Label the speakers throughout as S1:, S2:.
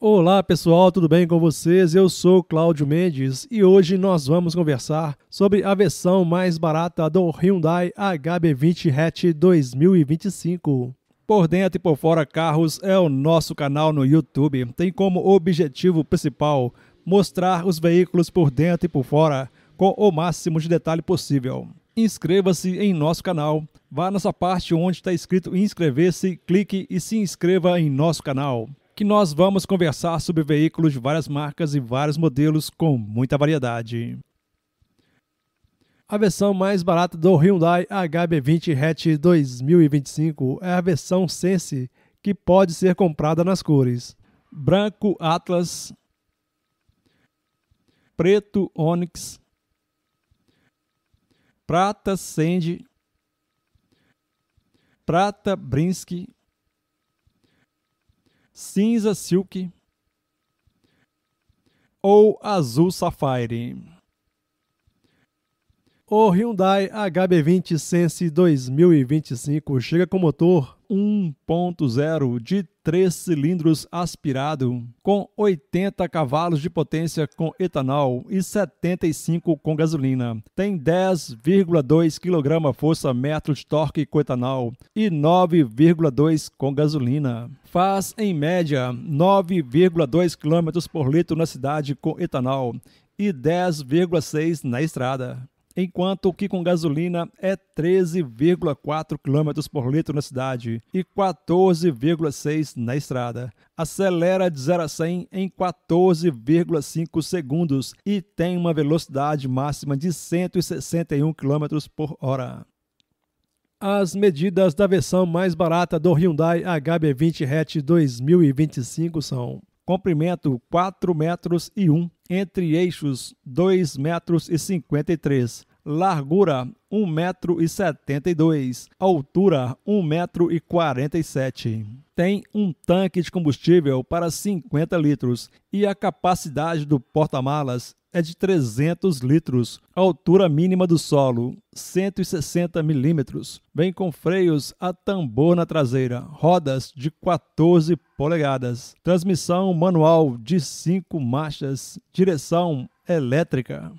S1: Olá pessoal, tudo bem com vocês? Eu sou Cláudio Mendes e hoje nós vamos conversar sobre a versão mais barata do Hyundai HB20 Hatch 2025. Por dentro e por fora carros é o nosso canal no YouTube. Tem como objetivo principal mostrar os veículos por dentro e por fora com o máximo de detalhe possível. Inscreva-se em nosso canal. Vá nessa parte onde está escrito inscrever-se, clique e se inscreva em nosso canal que nós vamos conversar sobre veículos de várias marcas e vários modelos com muita variedade. A versão mais barata do Hyundai HB20 Hatch 2025 é a versão Sense, que pode ser comprada nas cores branco Atlas, preto Onix, prata Sandy, prata Brinsky, cinza silk ou azul safari. O Hyundai HB20 Sense 2025 chega com motor 1.0 de três cilindros aspirado, com 80 cavalos de potência com etanol e 75 com gasolina. Tem 10,2 kgfm de torque com etanol e 9,2 com gasolina. Faz, em média, 9,2 km por litro na cidade com etanol e 10,6 na estrada enquanto que com gasolina é 13,4 km por litro na cidade e 14,6 na estrada. Acelera de 0 a 100 em 14,5 segundos e tem uma velocidade máxima de 161 km por hora. As medidas da versão mais barata do Hyundai HB20 Hatch 2025 são comprimento 4 metros e 1, entre eixos 2 metros e 53, largura 1,72m, altura 1,47m. Tem um tanque de combustível para 50 litros e a capacidade do porta-malas é de 300 litros, altura mínima do solo 160 milímetros, vem com freios a tambor na traseira, rodas de 14 polegadas, transmissão manual de 5 marchas, direção elétrica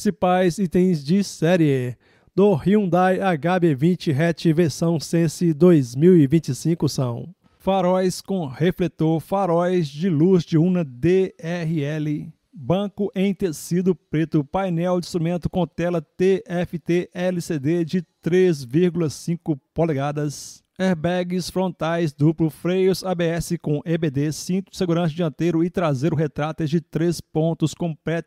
S1: principais itens de série do Hyundai HB20 Hatch versão Sense 2025 são faróis com refletor, faróis de luz diurna DRL, banco em tecido preto, painel de instrumento com tela TFT LCD de 3,5 polegadas, airbags frontais, duplo, freios ABS com EBD, cinto de segurança dianteiro e traseiro retráteis de três pontos com pré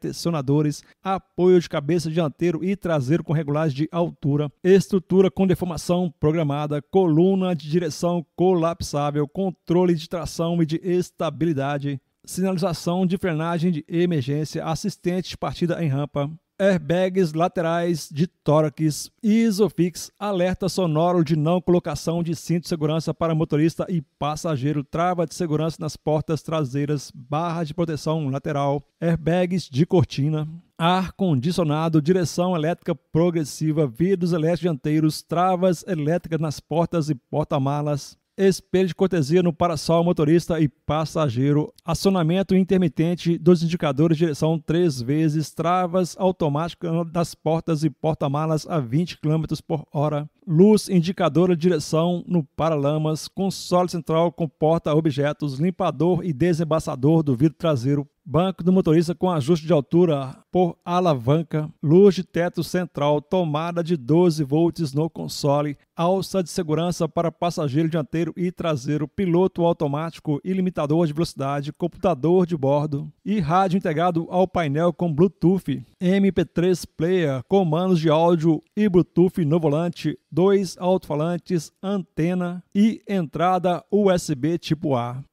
S1: apoio de cabeça dianteiro e traseiro com regulagem de altura, estrutura com deformação programada, coluna de direção colapsável, controle de tração e de estabilidade, sinalização de frenagem de emergência, assistente de partida em rampa, airbags laterais de tórax, Isofix, alerta sonoro de não colocação de cinto de segurança para motorista e passageiro, trava de segurança nas portas traseiras, barra de proteção lateral, airbags de cortina, ar-condicionado, direção elétrica progressiva, vidros elétricos dianteiros, travas elétricas nas portas e porta-malas, espelho de cortesia no parasol motorista e passageiro, acionamento intermitente dos indicadores de direção três vezes, travas automáticas das portas e porta-malas a 20 km por hora, luz indicadora de direção no paralamas, console central com porta-objetos, limpador e desembaçador do vidro traseiro, banco do motorista com ajuste de altura por alavanca, luz de teto central, tomada de 12 volts no console, alça de segurança para passageiro dianteiro e traseiro, piloto automático e limitador de velocidade, computador de bordo, e rádio integrado ao painel com Bluetooth, MP3 player, comandos de áudio e Bluetooth no volante, dois alto-falantes, antena e entrada USB tipo A.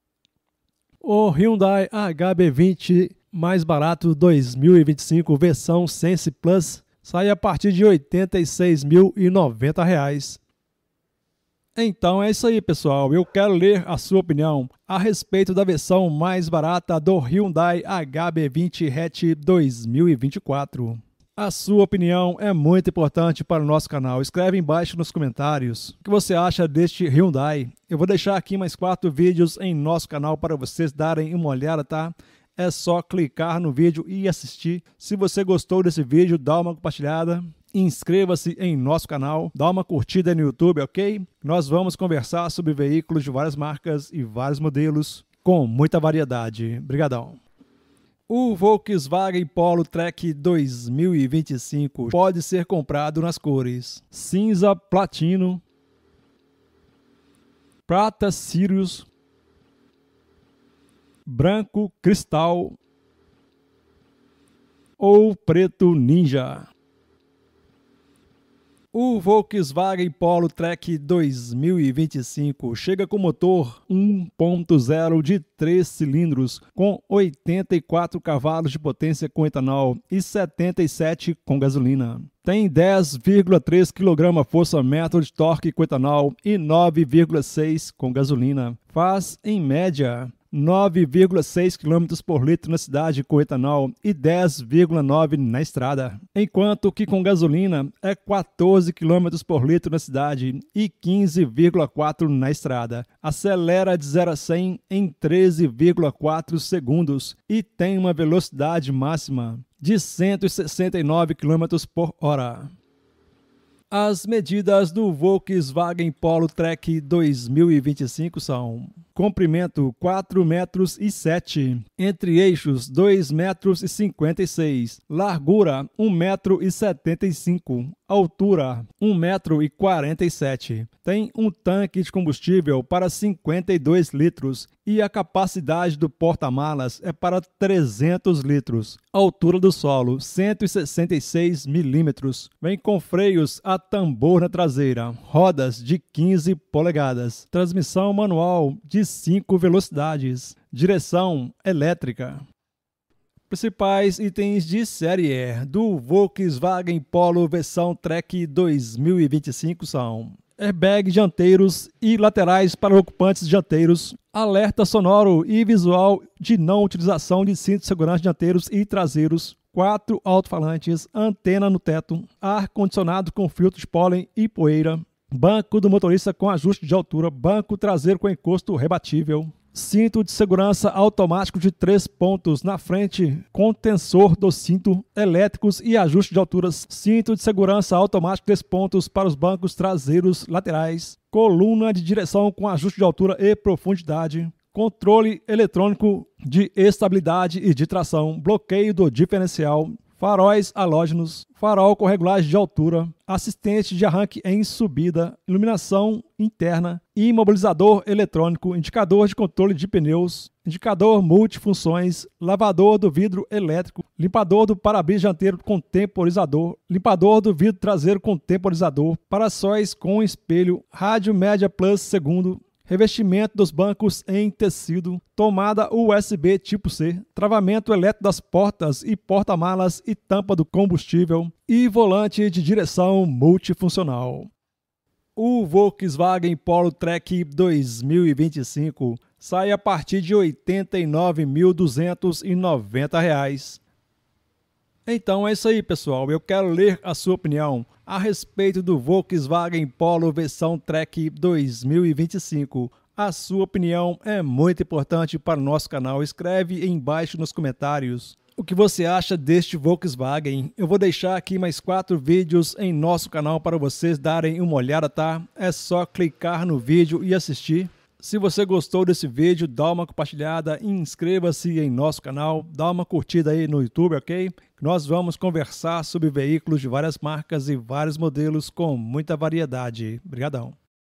S1: O Hyundai HB20 mais barato 2025 versão Sense Plus sai a partir de R$ 86.090. Então é isso aí, pessoal. Eu quero ler a sua opinião a respeito da versão mais barata do Hyundai HB20 hatch 2024. A sua opinião é muito importante para o nosso canal. Escreve embaixo nos comentários o que você acha deste Hyundai. Eu vou deixar aqui mais quatro vídeos em nosso canal para vocês darem uma olhada, tá? É só clicar no vídeo e assistir. Se você gostou desse vídeo, dá uma compartilhada inscreva-se em nosso canal, dá uma curtida no YouTube, ok? Nós vamos conversar sobre veículos de várias marcas e vários modelos com muita variedade. Obrigadão. O Volkswagen Polo Trek 2025 pode ser comprado nas cores cinza platino, prata Sirius, branco cristal ou preto ninja. O Volkswagen Polo Trek 2025 chega com motor 1.0 de 3 cilindros, com 84 cavalos de potência com etanol e 77 com gasolina. Tem 10,3 kgfm de torque com etanol e 9,6 com gasolina. Faz, em média, 9,6 km por litro na cidade com etanol e 10,9 na estrada, enquanto que com gasolina é 14 km por litro na cidade e 15,4 na estrada. Acelera de 0 a 100 em 13,4 segundos e tem uma velocidade máxima de 169 km por hora. As medidas do Volkswagen Polo Trek 2025 são comprimento 4 metros e 7, entre eixos 2 metros e 56, largura 1 metro e 75, altura 1 metro e 47. Tem um tanque de combustível para 52 litros e a capacidade do porta-malas é para 300 litros. Altura do solo 166 milímetros. Vem com freios a tambor na traseira, rodas de 15 polegadas, transmissão manual de cinco velocidades, direção elétrica. Principais itens de série do Volkswagen Polo versão Trek 2025 são airbag dianteiros e laterais para ocupantes dianteiros, alerta sonoro e visual de não utilização de cintos de segurança dianteiros e traseiros, quatro alto-falantes, antena no teto, ar-condicionado com filtro de pólen e poeira, banco do motorista com ajuste de altura, banco traseiro com encosto rebatível, cinto de segurança automático de três pontos na frente, contensor do cinto, elétricos e ajuste de alturas, cinto de segurança automático de três pontos para os bancos traseiros laterais, coluna de direção com ajuste de altura e profundidade, controle eletrônico de estabilidade e de tração, bloqueio do diferencial, faróis halógenos, farol com regulagem de altura, assistente de arranque em subida, iluminação interna, imobilizador eletrônico, indicador de controle de pneus, indicador multifunções, lavador do vidro elétrico, limpador do para-brisa dianteiro com temporizador, limpador do vidro traseiro com temporizador, para-sóis com espelho, rádio média plus segundo, revestimento dos bancos em tecido, tomada USB tipo C, travamento elétrico das portas e porta-malas e tampa do combustível e volante de direção multifuncional. O Volkswagen Polo Trek 2025 sai a partir de R$ 89.290 então é isso aí, pessoal. Eu quero ler a sua opinião a respeito do Volkswagen Polo versão Trek 2025. A sua opinião é muito importante para o nosso canal. Escreve embaixo nos comentários o que você acha deste Volkswagen. Eu vou deixar aqui mais quatro vídeos em nosso canal para vocês darem uma olhada, tá? É só clicar no vídeo e assistir. Se você gostou desse vídeo, dá uma compartilhada, inscreva-se em nosso canal, dá uma curtida aí no YouTube, ok? Nós vamos conversar sobre veículos de várias marcas e vários modelos com muita variedade. Obrigadão!